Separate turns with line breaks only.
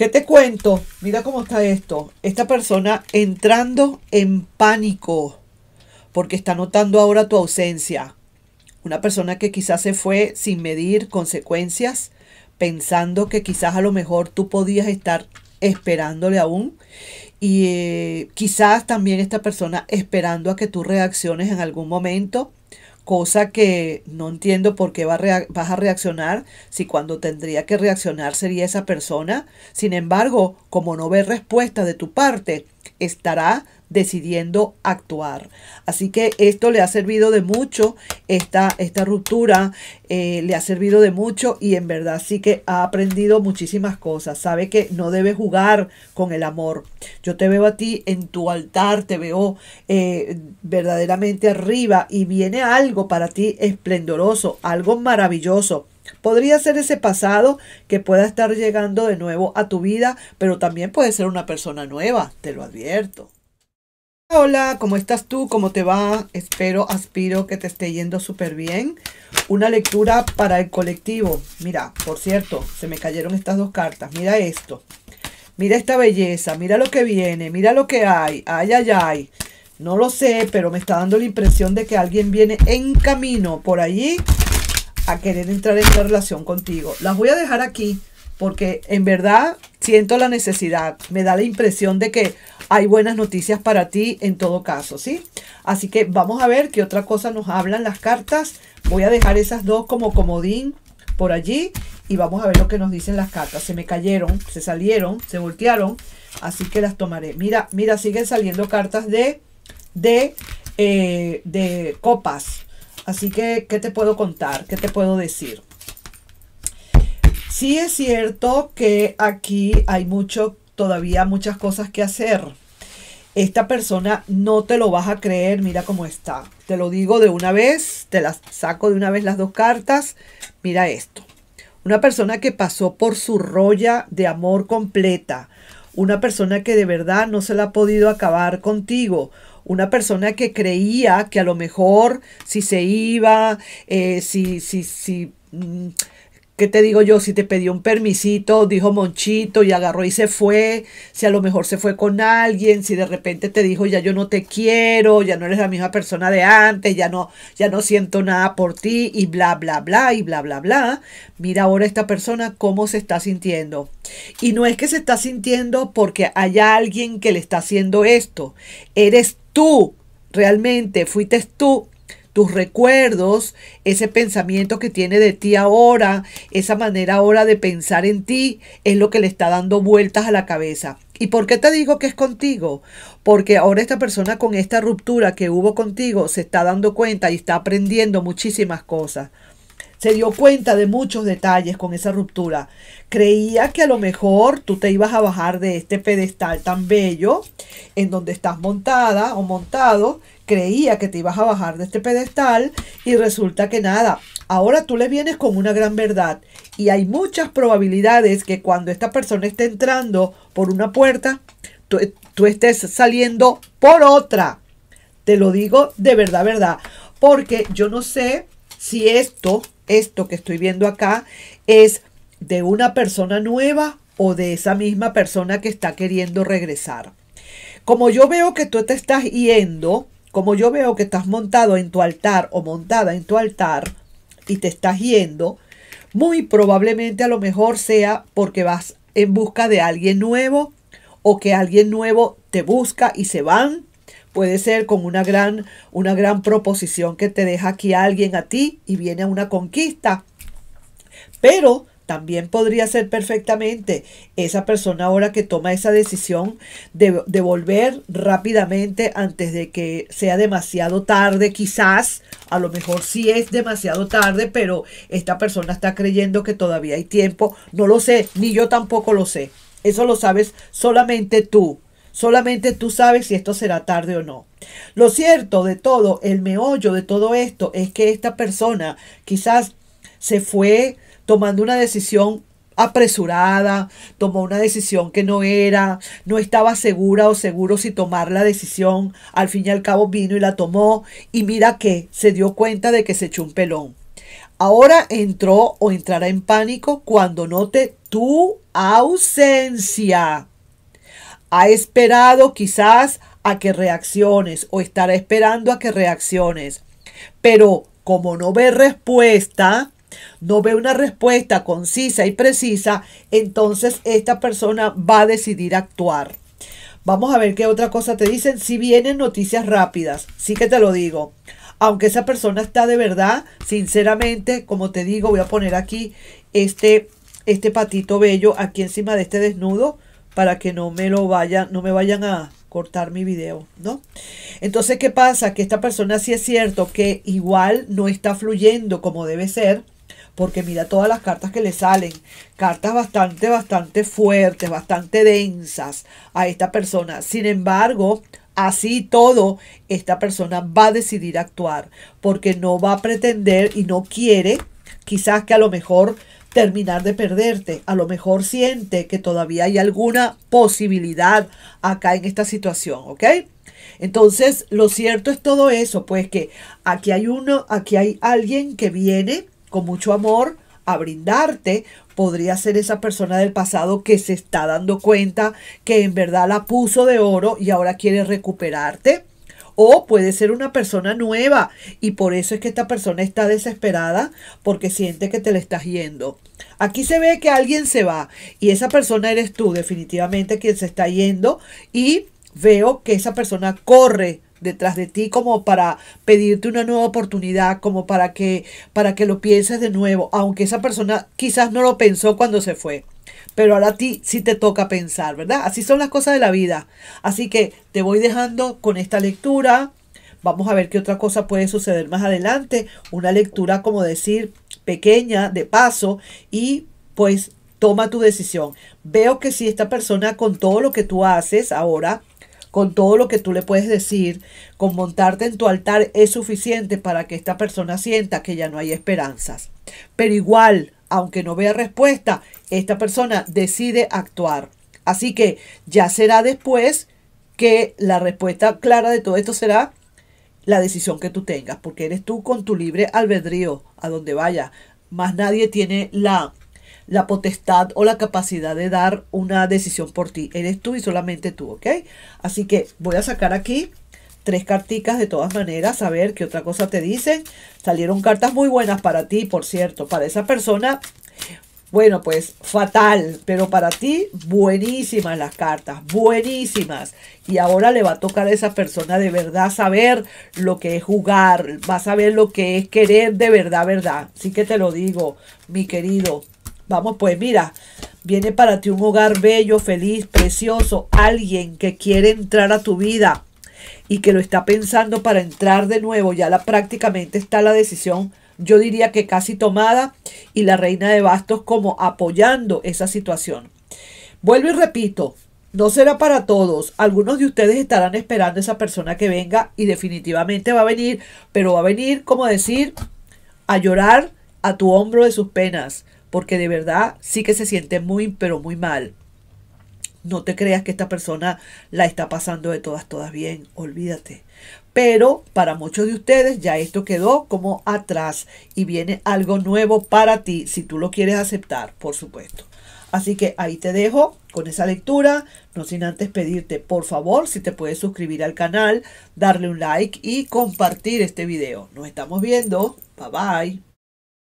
¿Qué te cuento? Mira cómo está esto. Esta persona entrando en pánico porque está notando ahora tu ausencia. Una persona que quizás se fue sin medir consecuencias, pensando que quizás a lo mejor tú podías estar esperándole aún. Y eh, quizás también esta persona esperando a que tú reacciones en algún momento cosa que no entiendo por qué vas a reaccionar si cuando tendría que reaccionar sería esa persona. Sin embargo, como no ve respuesta de tu parte, estará decidiendo actuar. Así que esto le ha servido de mucho, esta, esta ruptura eh, le ha servido de mucho y en verdad sí que ha aprendido muchísimas cosas. Sabe que no debe jugar con el amor. Yo te veo a ti en tu altar, te veo eh, verdaderamente arriba y viene algo para ti esplendoroso, algo maravilloso. Podría ser ese pasado que pueda estar llegando de nuevo a tu vida, pero también puede ser una persona nueva, te lo advierto. Hola, ¿cómo estás tú? ¿Cómo te va? Espero, aspiro que te esté yendo súper bien. Una lectura para el colectivo. Mira, por cierto, se me cayeron estas dos cartas. Mira esto. Mira esta belleza. Mira lo que viene. Mira lo que hay. Ay, ay, ay. No lo sé, pero me está dando la impresión de que alguien viene en camino por allí a querer entrar en esta relación contigo. Las voy a dejar aquí porque en verdad siento la necesidad, me da la impresión de que hay buenas noticias para ti en todo caso, ¿sí? Así que vamos a ver qué otra cosa nos hablan las cartas. Voy a dejar esas dos como comodín por allí y vamos a ver lo que nos dicen las cartas. Se me cayeron, se salieron, se voltearon, así que las tomaré. Mira, mira, siguen saliendo cartas de, de, eh, de copas. Así que, ¿qué te puedo contar? ¿Qué te puedo decir? Sí es cierto que aquí hay mucho, todavía muchas cosas que hacer. Esta persona no te lo vas a creer, mira cómo está. Te lo digo de una vez, te las saco de una vez las dos cartas. Mira esto. Una persona que pasó por su rolla de amor completa. Una persona que de verdad no se la ha podido acabar contigo una persona que creía que a lo mejor si se iba, eh, si, si, si, mm, ¿qué te digo yo? Si te pidió un permisito, dijo Monchito y agarró y se fue, si a lo mejor se fue con alguien, si de repente te dijo ya yo no te quiero, ya no eres la misma persona de antes, ya no, ya no siento nada por ti y bla, bla, bla y bla, bla, bla. Mira ahora esta persona cómo se está sintiendo. Y no es que se está sintiendo porque haya alguien que le está haciendo esto. Eres tú realmente fuiste tú tus recuerdos, ese pensamiento que tiene de ti ahora, esa manera ahora de pensar en ti, es lo que le está dando vueltas a la cabeza. ¿Y por qué te digo que es contigo? Porque ahora esta persona con esta ruptura que hubo contigo se está dando cuenta y está aprendiendo muchísimas cosas se dio cuenta de muchos detalles con esa ruptura. Creía que a lo mejor tú te ibas a bajar de este pedestal tan bello en donde estás montada o montado. Creía que te ibas a bajar de este pedestal y resulta que nada. Ahora tú le vienes con una gran verdad y hay muchas probabilidades que cuando esta persona esté entrando por una puerta, tú, estés saliendo por otra. Te lo digo de verdad, verdad. Porque yo no sé si esto esto que estoy viendo acá es de una persona nueva o de esa misma persona que está queriendo regresar. Como yo veo que tú te estás yendo, como yo veo que estás montado en tu altar o montada en tu altar y te estás yendo, muy probablemente a lo mejor sea porque vas en busca de alguien nuevo o que alguien nuevo te busca y se van Puede ser con una gran, una gran proposición que te deja aquí alguien a ti y viene a una conquista. Pero también podría ser perfectamente esa persona ahora que toma esa decisión de, de, volver rápidamente antes de que sea demasiado tarde, quizás, a lo mejor sí es demasiado tarde, pero esta persona está creyendo que todavía hay tiempo, no lo sé, ni yo tampoco lo sé, eso lo sabes solamente tú. Solamente tú sabes si esto será tarde o no. Lo cierto de todo, el meollo de todo esto es que esta persona quizás se fue tomando una decisión apresurada, tomó una decisión que no era, no estaba segura o seguro si tomar la decisión, al fin y al cabo vino y la tomó y mira que se dio cuenta de que se echó un pelón. Ahora entró o entrará en pánico cuando note tu ausencia ha esperado quizás a que reacciones o estará esperando a que reacciones. Pero como no ve respuesta, no ve una respuesta concisa y precisa, entonces esta persona va a decidir actuar. Vamos a ver qué otra cosa te dicen. Si vienen noticias rápidas, sí que te lo digo. Aunque esa persona está de verdad, sinceramente, como te digo, voy a poner aquí este, este patito bello aquí encima de este desnudo para que no me lo vayan, no me vayan a cortar mi video, ¿no? Entonces, ¿qué pasa? Que esta persona sí es cierto que igual no está fluyendo como debe ser, porque mira todas las cartas que le salen, cartas bastante, bastante fuertes, bastante densas a esta persona. Sin embargo, así todo, esta persona va a decidir actuar, porque no va a pretender y no quiere, quizás que a lo mejor terminar de perderte. A lo mejor siente que todavía hay alguna posibilidad acá en esta situación, ¿ok? Entonces, lo cierto es todo eso, pues que aquí hay uno, aquí hay alguien que viene con mucho amor a brindarte, podría ser esa persona del pasado que se está dando cuenta que en verdad la puso de oro y ahora quiere recuperarte o puede ser una persona nueva y por eso es que esta persona está desesperada porque siente que te le estás yendo. Aquí se ve que alguien se va y esa persona eres tú definitivamente quien se está yendo y veo que esa persona corre detrás de ti como para pedirte una nueva oportunidad, como para que para que lo pienses de nuevo, aunque esa persona quizás no lo pensó cuando se fue. Pero ahora a ti sí te toca pensar, ¿verdad? Así son las cosas de la vida. Así que te voy dejando con esta lectura. Vamos a ver qué otra cosa puede suceder más adelante. Una lectura, como decir, pequeña, de paso, y pues toma tu decisión. Veo que si esta persona con todo lo que tú haces ahora, con todo lo que tú le puedes decir, con montarte en tu altar es suficiente para que esta persona sienta que ya no hay esperanzas. Pero igual, aunque no vea respuesta, esta persona decide actuar. Así que ya será después que la respuesta clara de todo esto será la decisión que tú tengas, porque eres tú con tu libre albedrío a donde vaya. Más nadie tiene la, la potestad o la capacidad de dar una decisión por ti. Eres tú y solamente tú, ¿ok? Así que voy a sacar aquí tres carticas de todas maneras, a ver qué otra cosa te dicen. Salieron cartas muy buenas para ti, por cierto, para esa persona. Bueno, pues fatal, pero para ti buenísimas las cartas, buenísimas. Y ahora le va a tocar a esa persona de verdad saber lo que es jugar, va a saber lo que es querer de verdad, verdad. sí que te lo digo, mi querido. Vamos, pues mira, viene para ti un hogar bello, feliz, precioso, alguien que quiere entrar a tu vida y que lo está pensando para entrar de nuevo, ya la, prácticamente está la decisión, yo diría que casi tomada, y la reina de bastos como apoyando esa situación. Vuelvo y repito, no será para todos. Algunos de ustedes estarán esperando a esa persona que venga y definitivamente va a venir, pero va a venir, como decir, a llorar a tu hombro de sus penas, porque de verdad sí que se siente muy, pero muy mal. No te creas que esta persona la está pasando de todas, todas bien, olvídate. Pero para muchos de ustedes ya esto quedó como atrás y viene algo nuevo para ti, si tú lo quieres aceptar, por supuesto. Así que ahí te dejo con esa lectura, no sin antes pedirte por favor si te puedes suscribir al canal, darle un like y compartir este video. Nos estamos viendo, bye bye.